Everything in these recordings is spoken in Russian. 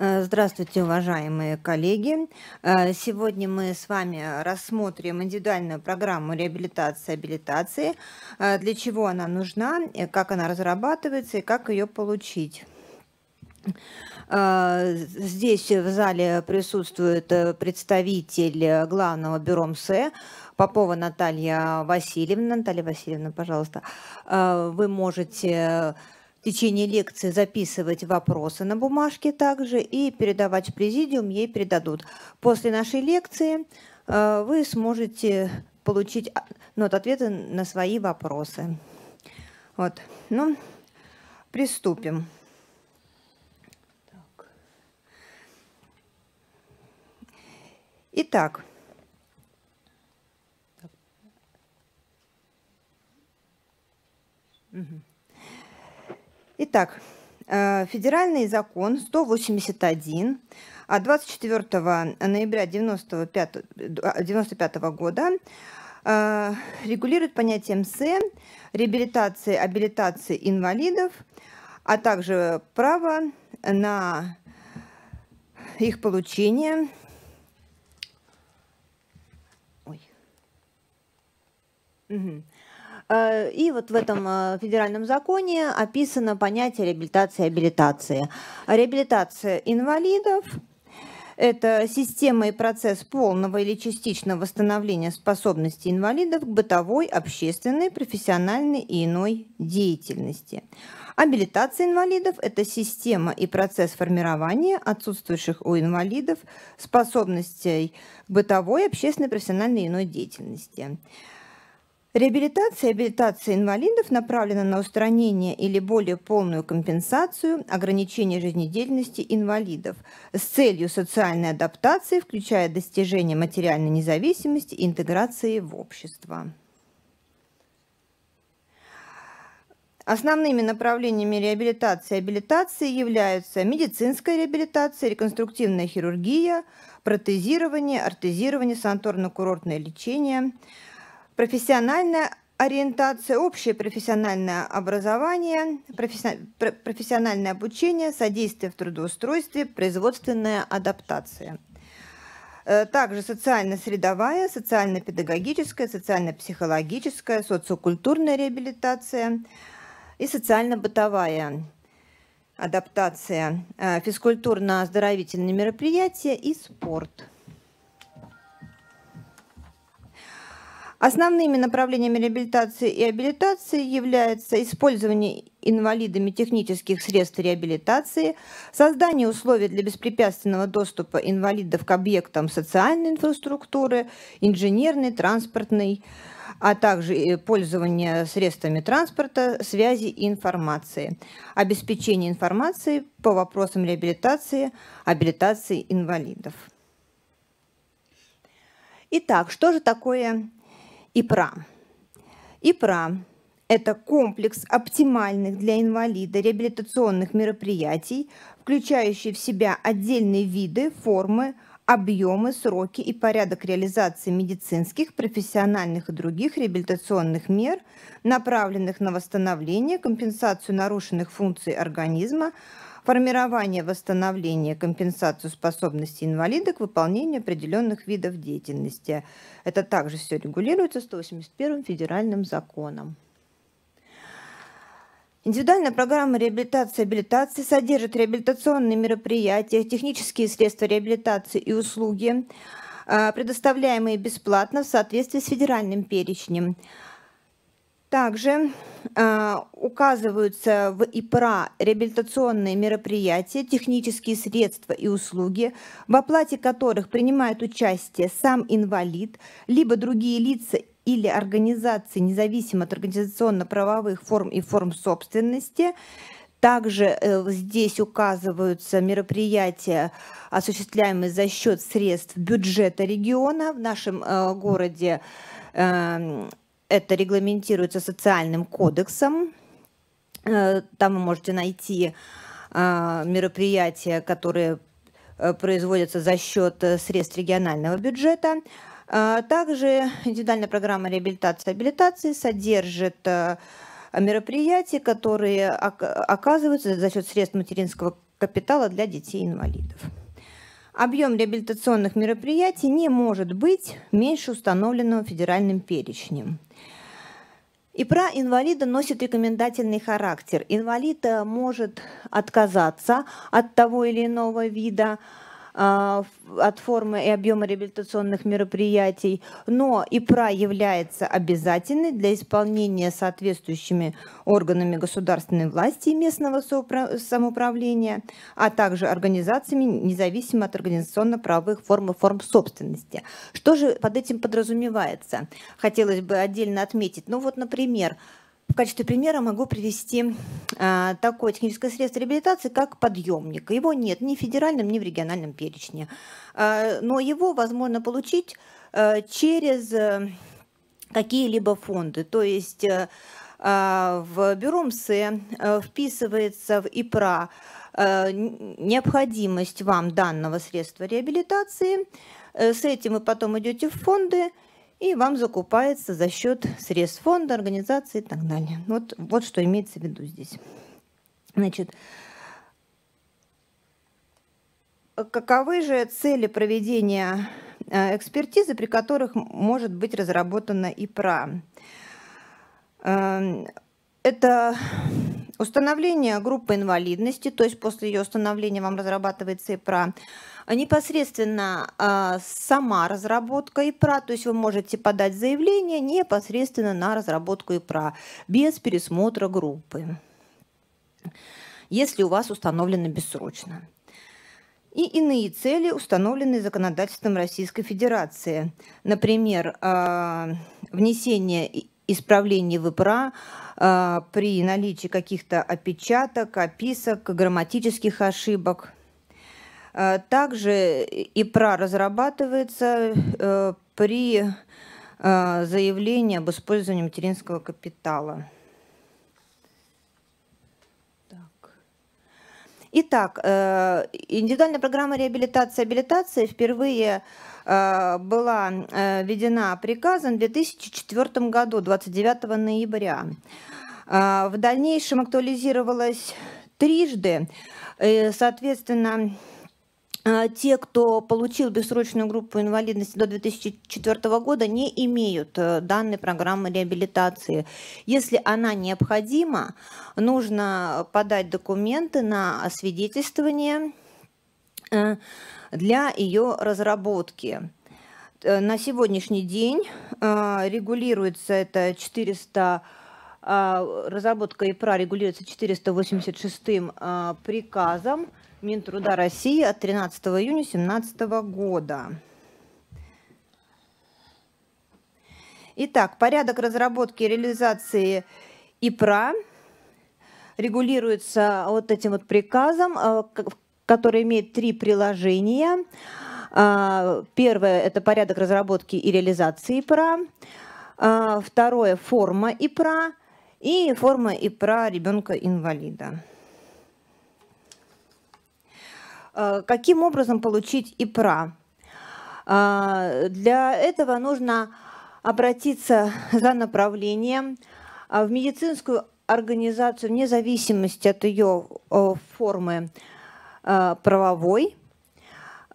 Э, здравствуйте, уважаемые коллеги. Э, сегодня мы с вами рассмотрим индивидуальную программу реабилитации и абилитации, э, для чего она нужна, как она разрабатывается и как ее получить. Здесь в зале присутствует представитель главного бюро МСЭ Попова Наталья Васильевна. Наталья Васильевна, пожалуйста, вы можете течение лекции записывать вопросы на бумажке также и передавать в президиум, ей передадут. После нашей лекции э, вы сможете получить вот, а, ну, ответы на свои вопросы. Вот. Ну, приступим. Итак, Итак, э, федеральный закон 181 от 24 ноября 1995 95 э, года э, регулирует понятие МС, реабилитации, абилитации инвалидов, а также право на их получение. Ой. Угу Э, и вот в этом э, федеральном законе описано понятие реабилитации и абилитации. Реабилитация инвалидов – это система и процесс полного или частичного восстановления способностей инвалидов к бытовой, общественной, профессиональной и иной деятельности. Абилитация инвалидов – это система и процесс формирования отсутствующих у инвалидов способностей к бытовой, общественной, профессиональной и иной деятельности. Реабилитация и абилитация инвалидов направлена на устранение или более полную компенсацию ограничений жизнедеятельности инвалидов с целью социальной адаптации, включая достижение материальной независимости и интеграции в общество. Основными направлениями реабилитации и абилитации являются медицинская реабилитация, реконструктивная хирургия, протезирование, ортезирование, санаторно-курортное лечение – профессиональная ориентация, общее профессиональное образование, профессиональное обучение, содействие в трудоустройстве, производственная адаптация. Э, также социально-средовая, социально-педагогическая, социально-психологическая, социокультурная реабилитация и социально-бытовая адаптация, э, физкультурно-оздоровительные мероприятия и спорт. Основными направлениями реабилитации и абилитации является использование инвалидами технических средств реабилитации, создание условий для беспрепятственного доступа инвалидов к объектам социальной инфраструктуры, инженерной, транспортной, а также э, пользование средствами транспорта, связи и информации, обеспечение информации по вопросам реабилитации, абилитации инвалидов. Итак, что же такое ИПРА. ИПРА – это комплекс оптимальных для инвалида реабилитационных мероприятий, включающий в себя отдельные виды, формы, объемы, сроки и порядок реализации медицинских, профессиональных и других реабилитационных мер, направленных на восстановление, компенсацию нарушенных функций организма, формирование, восстановление, компенсацию способностей инвалида к выполнению определенных видов деятельности. Это также все регулируется 181 федеральным законом. Индивидуальная программа реабилитации и абилитации содержит реабилитационные мероприятия, технические средства реабилитации и услуги, а, предоставляемые бесплатно в соответствии с федеральным перечнем. Также э, указываются в ИПРА реабилитационные мероприятия, технические средства и услуги, в оплате которых принимает участие сам инвалид, либо другие лица или организации, независимо от организационно-правовых форм и форм собственности. Также э, здесь указываются мероприятия, осуществляемые за счет средств бюджета региона. В нашем э, городе э, это регламентируется социальным кодексом. Э, там вы можете найти э, мероприятия, которые э, производятся за счет средств регионального бюджета. Также индивидуальная программа реабилитации и абилитации содержит мероприятия, которые оказываются за счет средств материнского капитала для детей-инвалидов. Объем реабилитационных мероприятий не может быть меньше установленного федеральным перечнем. И про инвалида носит рекомендательный характер. Инвалид э, может отказаться от того или иного вида а, от формы и объема реабилитационных мероприятий, но ИПРА является обязательной для исполнения соответствующими органами государственной власти и местного самоуправления, а также организациями, независимо от организационно-правовых форм и форм собственности. Что же под этим подразумевается? Хотелось бы отдельно отметить. Ну вот, например, в качестве примера могу привести э, такое техническое средство реабилитации, как подъемник. Его нет ни в федеральном, ни в региональном перечне. А, но его возможно получить а, через э, какие-либо фонды. То есть э, в бюро МСЭ э, вписывается в ИПРА необходимость вам данного средства реабилитации. С этим вы потом идете в фонды – и вам закупается за счет средств фонда, организации и так далее. Вот, вот что имеется в виду здесь. Значит, каковы же цели проведения э, экспертизы, при которых может быть разработана ИПРА? Эм, это Установление группы инвалидности, то есть после ее установления вам разрабатывается ИПРА. Непосредственно а, сама разработка ИПРА, то есть вы можете подать заявление непосредственно на разработку ИПРА без пересмотра группы, если у вас установлено бессрочно и иные цели, установленные законодательством Российской Федерации. Например, а, внесение исправлении ВПРА э, при наличии каких-то опечаток, описок, грамматических ошибок. Э, также ИПРА разрабатывается э, при а, заявлении об использовании материнского капитала. Итак, э, индивидуальная программа реабилитации и абилитации впервые э, была э, введена приказом в 2004 году, 29 ноября. В дальнейшем актуализировалась трижды, соответственно, а, те, кто получил бессрочную группу инвалидности до 2004 года, не имеют э, данной программы реабилитации. Если она необходима, нужно подать документы на освидетельствование э, для ее разработки. Э, на сегодняшний день регулируется это 400 а, разработка ИПРА регулируется 486 а, приказом Минтруда России от 13 июня 2017 года. Итак, порядок разработки и реализации ИПРА регулируется вот этим вот приказом, а, который имеет три приложения. Первое – это порядок разработки и реализации ИПРА. Второе – форма ИПРА и форма и про ребенка-инвалида. А, каким образом получить ИПРА? А, для этого нужно обратиться за направлением а, в медицинскую организацию вне зависимости от ее формы правовой –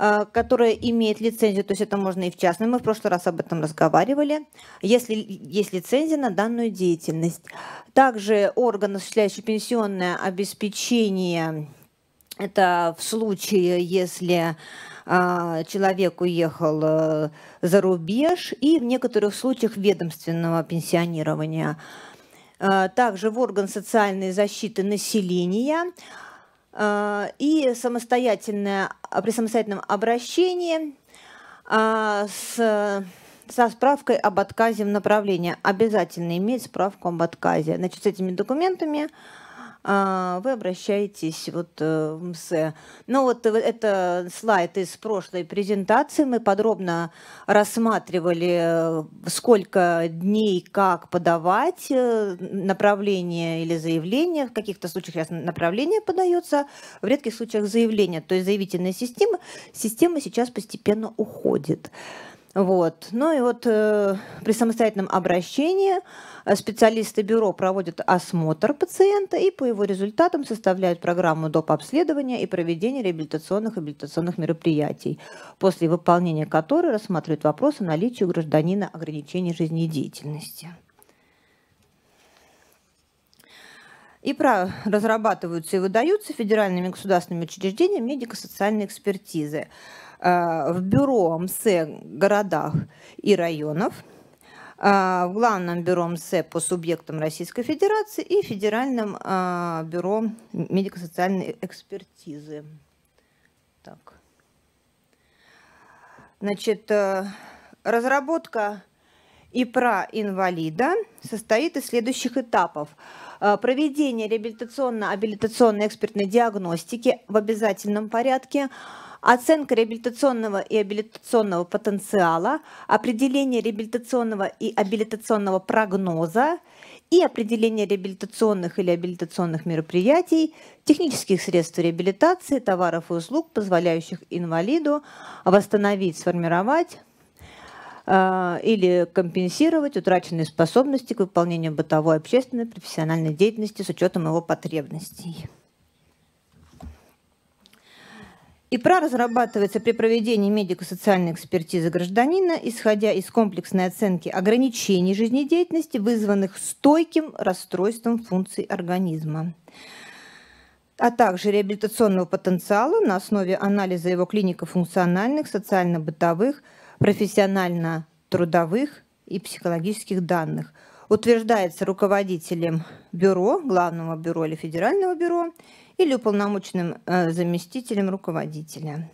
Э, которая имеет лицензию, то есть это можно и в частном, мы в прошлый раз об этом разговаривали, если есть лицензия на данную деятельность. Также орган, осуществляющий пенсионное обеспечение, это в случае, если а, человек уехал э, за рубеж и в некоторых случаях ведомственного пенсионирования. Э, также в орган социальной защиты населения а, и самостоятельное, а, при самостоятельном обращении а, с со справкой об отказе в направлении. Обязательно иметь справку об отказе. Значит, с этими документами а, вы обращаетесь вот э, в МСЭ. Ну вот э, это слайд из прошлой презентации. Мы подробно рассматривали, э, сколько дней, как подавать направление или заявление. В каких-то случаях направление подается, в редких случаях заявление. То есть заявительная система, система сейчас постепенно уходит. Вот. Ну и вот э, при самостоятельном обращении э, специалисты бюро проводят осмотр пациента и по его результатам составляют программу доп. обследования и проведения реабилитационных и абилитационных мероприятий, после выполнения которой рассматривают вопрос о наличии у гражданина ограничений жизнедеятельности. И про, разрабатываются и выдаются федеральными государственными учреждениями медико-социальной экспертизы. Э, в бюро МСЭ городах и районов, э, в Главном бюро МСЭ по субъектам Российской Федерации и Федеральном э, бюро медико-социальной экспертизы. Так. Значит, разработка ИПРА инвалида состоит из следующих этапов. Проведение реабилитационно-абилитационной экспертной диагностики в обязательном порядке – оценка реабилитационного и абилитационного потенциала, определение реабилитационного и абилитационного прогноза и определение реабилитационных или абилитационных мероприятий, технических средств реабилитации, товаров и услуг, позволяющих инвалиду восстановить, сформировать э, или компенсировать утраченные способности к выполнению бытовой, общественной, профессиональной деятельности с учетом его потребностей. ИПРА разрабатывается при проведении медико-социальной экспертизы гражданина, исходя из комплексной оценки ограничений жизнедеятельности, вызванных стойким расстройством функций организма а также реабилитационного потенциала на основе анализа его клинико-функциональных, социально-бытовых, профессионально-трудовых и психологических данных – утверждается руководителем бюро, главного бюро или федерального бюро, или уполномоченным э, заместителем руководителя.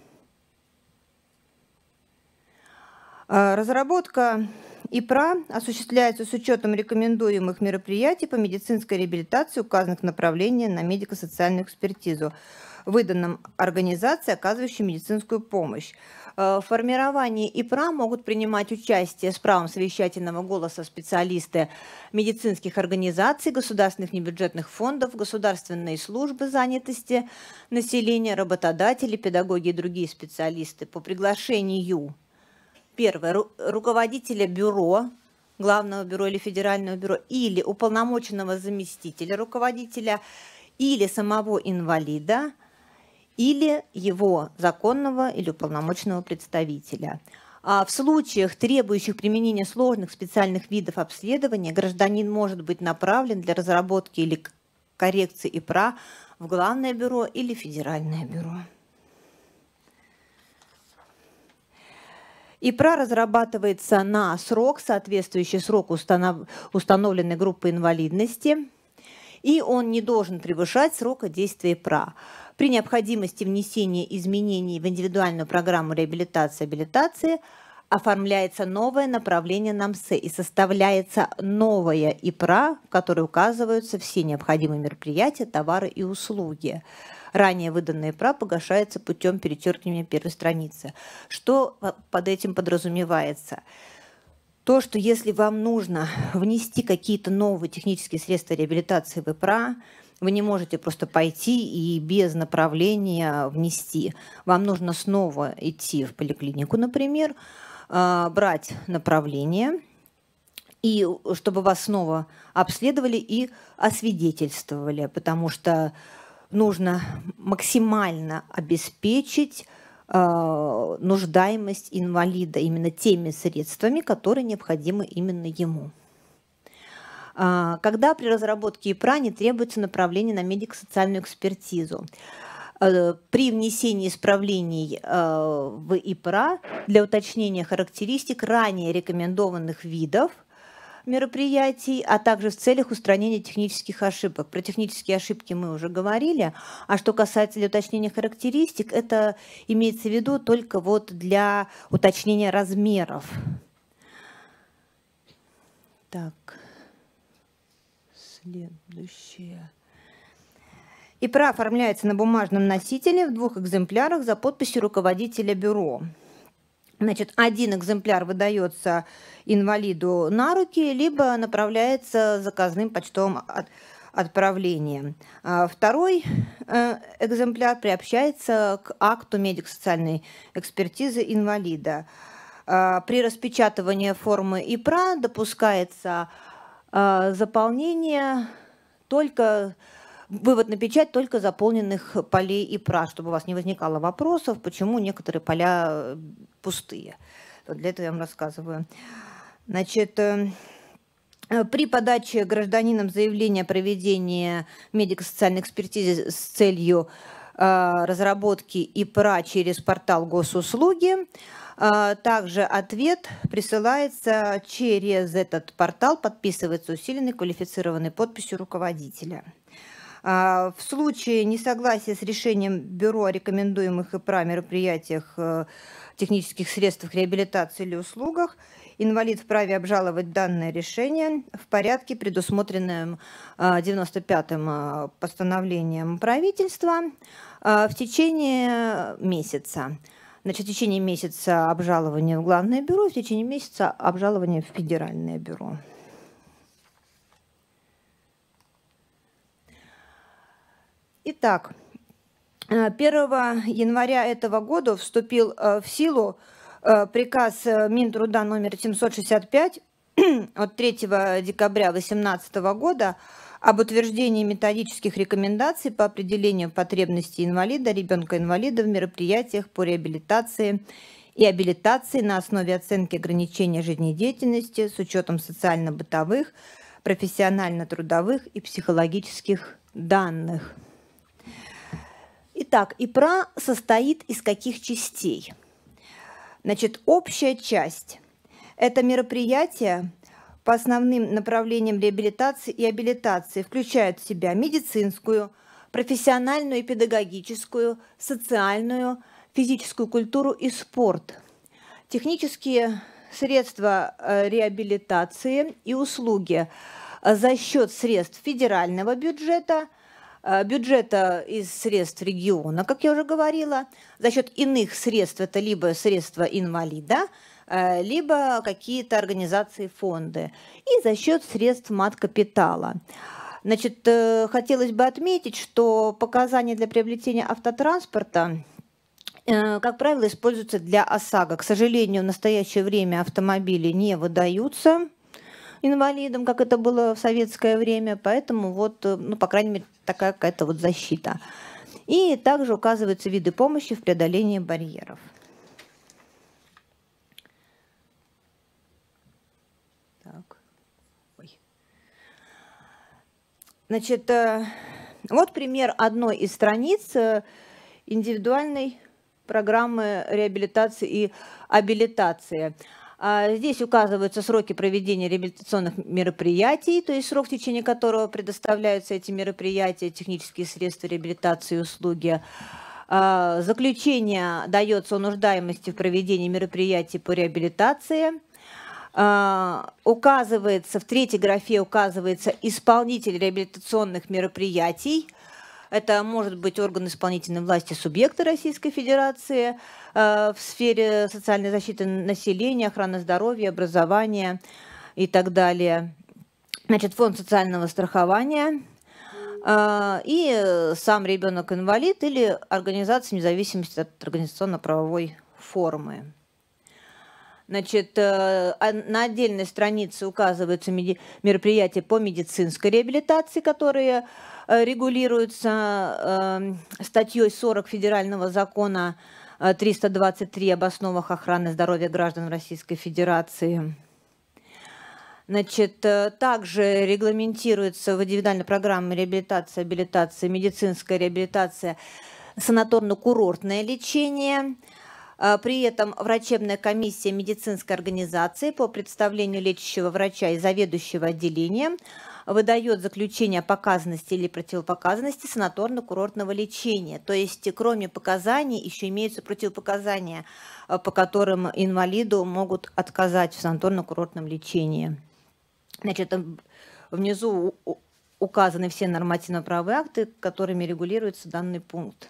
Э, разработка ИПРА осуществляется с учетом рекомендуемых мероприятий по медицинской реабилитации указанных направлений на медико-социальную экспертизу, выданном организации, оказывающей медицинскую помощь. Э, формировании ИПРА могут принимать участие с правом совещательного голоса специалисты медицинских организаций, государственных небюджетных фондов, государственные службы занятости населения, работодатели, педагоги и другие специалисты по приглашению. Первое. Ру руководителя бюро главного бюро или федерального бюро, или уполномоченного заместителя руководителя, или самого инвалида – или его законного или уполномоченного представителя. А В случаях, требующих применения сложных специальных видов обследования, гражданин может быть направлен для разработки или коррекции ИПРА в Главное бюро или Федеральное бюро. ИПРА разрабатывается на срок, соответствующий сроку, установ... установленной группы инвалидности, и он не должен превышать срока действия ИПРА при необходимости внесения изменений в индивидуальную программу реабилитации и абилитации оформляется новое направление НАМСЭ и составляется новая ИПРА, в которой указываются все необходимые мероприятия, товары и услуги. Ранее выданные ИПРА погашается путем перечеркивания первой страницы. Что под этим подразумевается? То, что если вам нужно внести какие-то новые технические средства реабилитации в ИПРА, вы не можете просто пойти и без направления внести. Вам нужно снова идти в поликлинику, например, а, брать направление, и чтобы вас снова обследовали и освидетельствовали, потому что нужно максимально обеспечить а, нуждаемость инвалида именно теми средствами, которые необходимы именно ему. А, когда при разработке ИПРА не требуется направление на медико-социальную экспертизу. Э, при внесении исправлений э, в ИПРА для уточнения характеристик ранее рекомендованных видов мероприятий, а также в целях устранения технических ошибок. Про технические ошибки мы уже говорили, а что касается для уточнения характеристик, это имеется в виду только вот для уточнения размеров. Так следующее. ИПРА оформляется на бумажном носителе в двух экземплярах за подписью руководителя бюро. Значит, один экземпляр выдается инвалиду на руки, либо направляется заказным почтовым отправлением. А второй э, экземпляр приобщается к акту медико-социальной экспертизы инвалида. А при распечатывании формы ИПРА допускается а, заполнение только вывод на печать только заполненных полей и пра, чтобы у вас не возникало вопросов, почему некоторые поля э, пустые. Вот для этого я вам рассказываю. Значит, э, э, при подаче гражданином заявления о проведении медико-социальной экспертизы с целью а, разработки ИПРА через портал госуслуги. А, также ответ присылается через этот портал, подписывается усиленной квалифицированной подписью руководителя. А, в случае несогласия с решением Бюро о рекомендуемых ИПРА мероприятиях, э, технических средствах реабилитации или услугах, инвалид вправе обжаловать данное решение в порядке, предусмотренном 95-м э, э, постановлением правительства. А, в течение месяца. Значит, в течение месяца обжалование в Главное бюро, в течение месяца обжалование в Федеральное бюро. Итак, 1 э, января этого года вступил э, в силу э, приказ Минтруда номер 765 от 3 декабря 2018 года об утверждении методических рекомендаций по определению потребностей инвалида, ребенка-инвалида в мероприятиях по реабилитации и абилитации на основе оценки ограничения жизнедеятельности с учетом социально-бытовых, профессионально-трудовых и психологических данных. Итак, ИПРА состоит из каких частей? Значит, общая часть – это мероприятие, по основным направлениям реабилитации и абилитации, включают в себя медицинскую, профессиональную и педагогическую, социальную, физическую культуру и спорт. Технические средства э, реабилитации и услуги за счет средств федерального бюджета, э, бюджета из средств региона, как я уже говорила, за счет иных средств, это либо средства инвалида, Э, либо какие-то организации, фонды, и за счет средств маткапитала. Значит, э, хотелось бы отметить, что показания для приобретения автотранспорта э, как правило, используются для ОСАГО. К сожалению, в настоящее время автомобили не выдаются инвалидам, как это было в советское время, поэтому вот, ну, по крайней мере, такая какая-то вот защита. И также указываются виды помощи в преодолении барьеров. Значит, э, вот пример одной из страниц э, индивидуальной программы реабилитации и абилитации. А, здесь указываются сроки проведения реабилитационных мероприятий, то есть срок, в течение которого предоставляются эти мероприятия, технические средства реабилитации и услуги. А, заключение дается о нуждаемости в проведении мероприятий по реабилитации – а, указывается, в третьей графе указывается исполнитель реабилитационных мероприятий. Это может быть орган исполнительной власти субъекта Российской Федерации а, в сфере социальной защиты населения, охраны здоровья, образования и так далее. Значит, фонд социального страхования а, и сам ребенок-инвалид или организация в независимости от организационно-правовой формы. Значит, э, а на отдельной странице указываются мероприятия по медицинской реабилитации, которые э, регулируются эм, статьей 40 Федерального закона 323 э, об основах охраны здоровья граждан Российской Федерации. Значит, также регламентируется в индивидуальной программе реабилитации, абилитация, медицинская реабилитация, санаторно-курортное лечение – а, при этом врачебная комиссия медицинской организации по представлению лечащего врача и заведующего отделением выдает заключение о показанности или противопоказанности санаторно-курортного лечения. То есть, кроме показаний, еще имеются противопоказания, а, по которым инвалиду могут отказать в санаторно-курортном лечении. Значит, внизу указаны все нормативно-правовые акты, которыми регулируется данный пункт.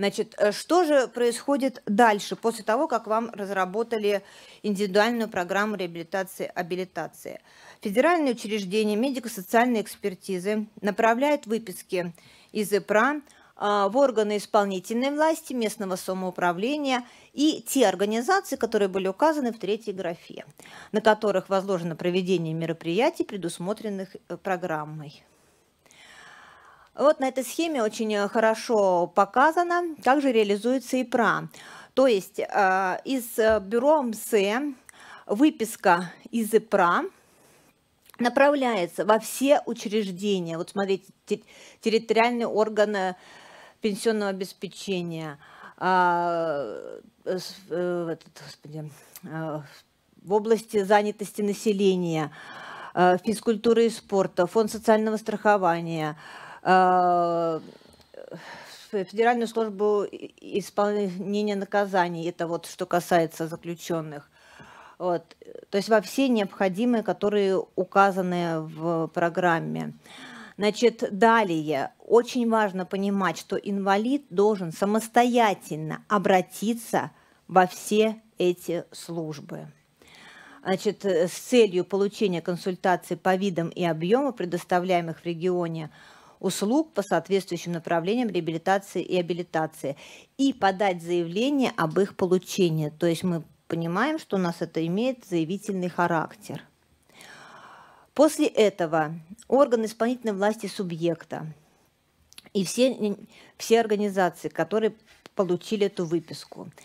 Значит, э, что же происходит дальше, после того, как вам разработали индивидуальную программу реабилитации, абилитации? Федеральное учреждение медико-социальной экспертизы направляет выписки из ИПРА а, в органы исполнительной власти, местного самоуправления и те организации, которые были указаны в третьей графе, на которых возложено проведение мероприятий, предусмотренных э, программой. Вот на этой схеме очень э, хорошо показано, как же реализуется ИПРА. То есть э, из э, бюро МС выписка из ИПРА направляется во все учреждения. Вот смотрите, территориальные органы пенсионного обеспечения, а, господи, в области занятости населения, физкультуры и спорта, фонд социального страхования – а, э, Федеральную службу исполнения наказаний, это вот что касается заключенных. Вот. То есть во все необходимые, которые указаны в программе. Значит, далее. Очень важно понимать, что инвалид должен самостоятельно обратиться во все эти службы. Значит, э, с целью получения консультации по видам и объему, предоставляемых в регионе, услуг по соответствующим направлениям реабилитации и абилитации и подать заявление об их получении. То есть мы понимаем, что у нас это имеет заявительный характер. После этого орган исполнительной власти субъекта и все, все организации, которые получили эту выписку –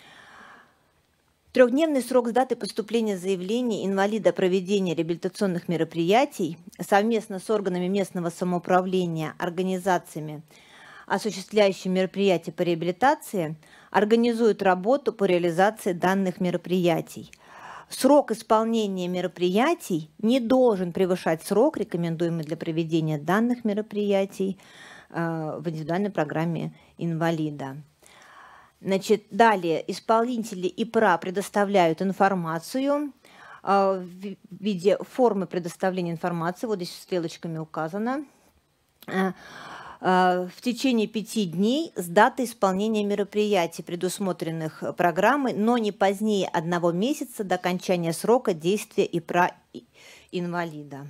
Трехдневный срок с даты поступления заявления инвалида проведения реабилитационных мероприятий совместно с органами местного самоуправления, организациями, осуществляющими мероприятия по реабилитации, организуют работу по реализации данных мероприятий. Срок исполнения мероприятий не должен превышать срок, рекомендуемый для проведения данных мероприятий э, в индивидуальной программе инвалида. Значит, далее исполнители ИПРА предоставляют информацию а, в виде формы предоставления информации, вот здесь стрелочками указано, э, а, в течение пяти дней с даты исполнения мероприятий, предусмотренных программой, но не позднее одного месяца до окончания срока действия ИПРА инвалида.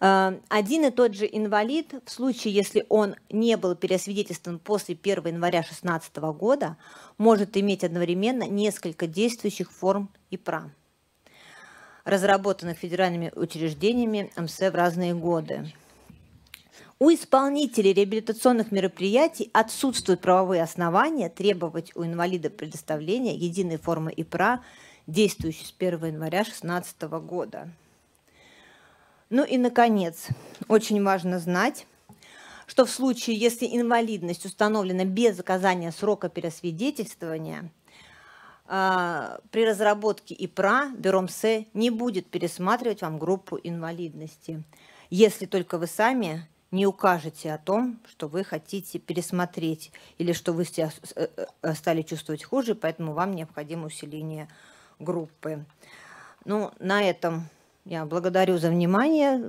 Эм, один и тот же инвалид, в случае, если он не был переосвидетельствован после 1 января 2016 года, может иметь одновременно несколько действующих форм ИПРА, разработанных федеральными учреждениями МС в разные годы. У исполнителей реабилитационных мероприятий отсутствуют правовые основания требовать у инвалида предоставления единой формы ИПРА, действующей с 1 января 2016 года. Ну и, наконец, очень важно знать, что в случае, если инвалидность установлена без оказания срока пересвидетельствования, а, при разработке ИПРА Бюро МСЭ не будет пересматривать вам группу инвалидности, если только вы сами не укажете о том, что вы хотите пересмотреть или что вы э, э, э, стали чувствовать хуже, поэтому вам необходимо усиление группы. Ну, на этом я благодарю за внимание.